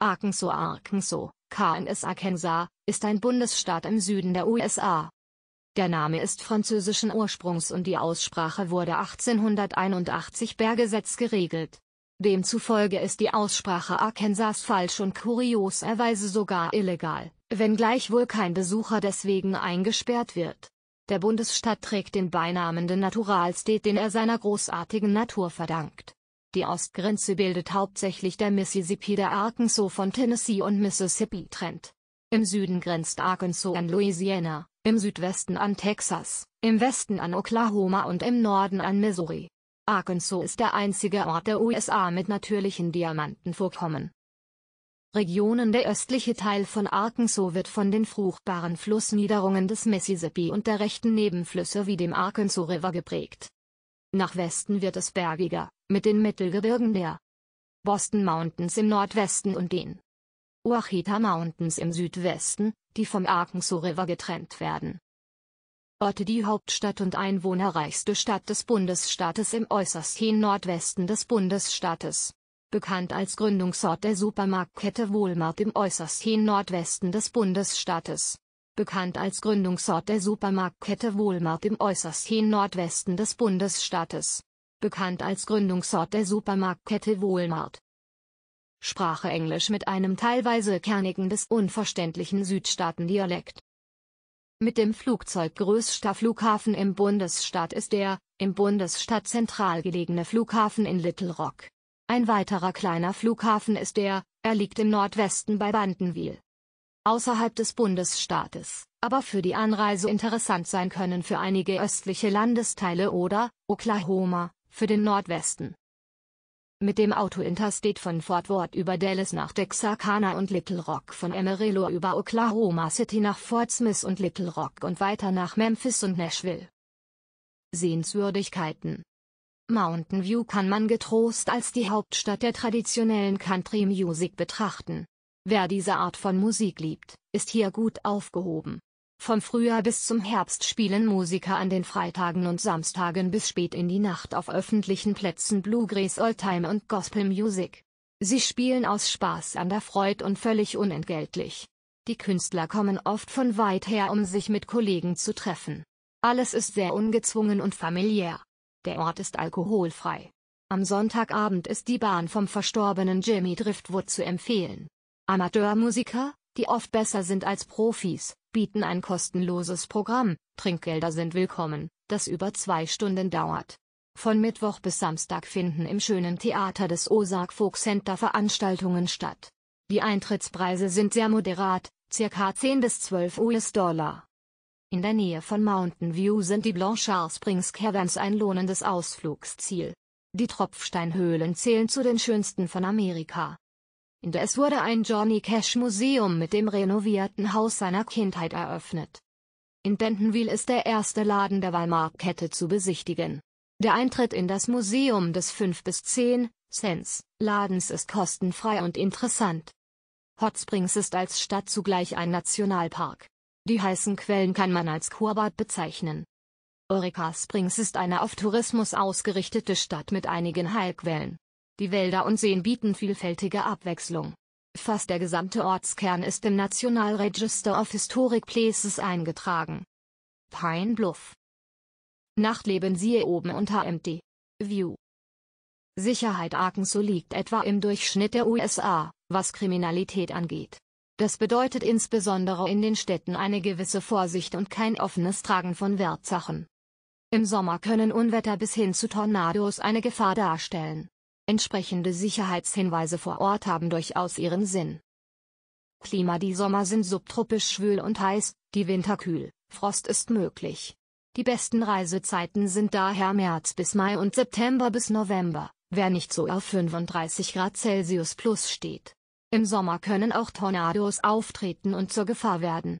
Arkansas Arkansas, KNS Arkansas, ist ein Bundesstaat im Süden der USA. Der Name ist französischen Ursprungs und die Aussprache wurde 1881 per Gesetz geregelt. Demzufolge ist die Aussprache Arkansas falsch und kurioserweise sogar illegal, wenngleich wohl kein Besucher deswegen eingesperrt wird. Der Bundesstaat trägt den Beinamen The Natural State, den er seiner großartigen Natur verdankt. Die Ostgrenze bildet hauptsächlich der Mississippi, der Arkansas von Tennessee und Mississippi trennt. Im Süden grenzt Arkansas an Louisiana, im Südwesten an Texas, im Westen an Oklahoma und im Norden an Missouri. Arkansas ist der einzige Ort der USA mit natürlichen Diamantenvorkommen. Regionen Der östliche Teil von Arkansas wird von den fruchtbaren Flussniederungen des Mississippi und der rechten Nebenflüsse wie dem Arkansas River geprägt. Nach Westen wird es bergiger, mit den Mittelgebirgen der Boston Mountains im Nordwesten und den Ouachita Mountains im Südwesten, die vom Arkansas River getrennt werden. Orte die Hauptstadt und einwohnerreichste Stadt des Bundesstaates im äußersten Nordwesten des Bundesstaates. Bekannt als Gründungsort der Supermarktkette Walmart im äußersten Nordwesten des Bundesstaates. Bekannt als Gründungsort der Supermarktkette Walmart im äußersten Nordwesten des Bundesstaates bekannt als Gründungsort der Supermarktkette Walmart. Sprache Englisch mit einem teilweise kernigen bis unverständlichen Südstaatendialekt. Mit dem Flugzeug größter Flughafen im Bundesstaat ist der, im Bundesstaat zentral gelegene Flughafen in Little Rock. Ein weiterer kleiner Flughafen ist der, er liegt im Nordwesten bei Bandenwil. Außerhalb des Bundesstaates, aber für die Anreise interessant sein können für einige östliche Landesteile oder, Oklahoma, für den Nordwesten. Mit dem Auto Interstate von Fort Worth über Dallas nach Texarkana und Little Rock von Amarillo über Oklahoma City nach Fort Smith und Little Rock und weiter nach Memphis und Nashville. Sehenswürdigkeiten Mountain View kann man getrost als die Hauptstadt der traditionellen Country Music betrachten. Wer diese Art von Musik liebt, ist hier gut aufgehoben. Vom Frühjahr bis zum Herbst spielen Musiker an den Freitagen und Samstagen bis spät in die Nacht auf öffentlichen Plätzen Bluegrass Oldtime und Gospel Music. Sie spielen aus Spaß an der Freude und völlig unentgeltlich. Die Künstler kommen oft von weit her, um sich mit Kollegen zu treffen. Alles ist sehr ungezwungen und familiär. Der Ort ist alkoholfrei. Am Sonntagabend ist die Bahn vom verstorbenen Jimmy Driftwood zu empfehlen. Amateurmusiker, die oft besser sind als Profis, bieten ein kostenloses Programm, Trinkgelder sind willkommen, das über zwei Stunden dauert. Von Mittwoch bis Samstag finden im schönen Theater des Osag Folk Center Veranstaltungen statt. Die Eintrittspreise sind sehr moderat, circa 10 bis 12 US-Dollar. In der Nähe von Mountain View sind die Blanchard Springs Caverns ein lohnendes Ausflugsziel. Die Tropfsteinhöhlen zählen zu den schönsten von Amerika es wurde ein Johnny Cash Museum mit dem renovierten Haus seiner Kindheit eröffnet. In Bentonville ist der erste Laden der Walmart-Kette zu besichtigen. Der Eintritt in das Museum des 5 bis 10 Cents Ladens ist kostenfrei und interessant. Hot Springs ist als Stadt zugleich ein Nationalpark. Die heißen Quellen kann man als Kurbad bezeichnen. Eureka Springs ist eine auf Tourismus ausgerichtete Stadt mit einigen Heilquellen. Die Wälder und Seen bieten vielfältige Abwechslung. Fast der gesamte Ortskern ist im National Register of Historic Places eingetragen. Pine Bluff. Nachtleben siehe oben unter MD. View. Sicherheit Arkansas liegt etwa im Durchschnitt der USA, was Kriminalität angeht. Das bedeutet insbesondere in den Städten eine gewisse Vorsicht und kein offenes Tragen von Wertsachen. Im Sommer können Unwetter bis hin zu Tornados eine Gefahr darstellen. Entsprechende Sicherheitshinweise vor Ort haben durchaus ihren Sinn. Klima Die Sommer sind subtropisch schwül und heiß, die Winter kühl, Frost ist möglich. Die besten Reisezeiten sind daher März bis Mai und September bis November, wer nicht so auf 35 Grad Celsius plus steht. Im Sommer können auch Tornados auftreten und zur Gefahr werden.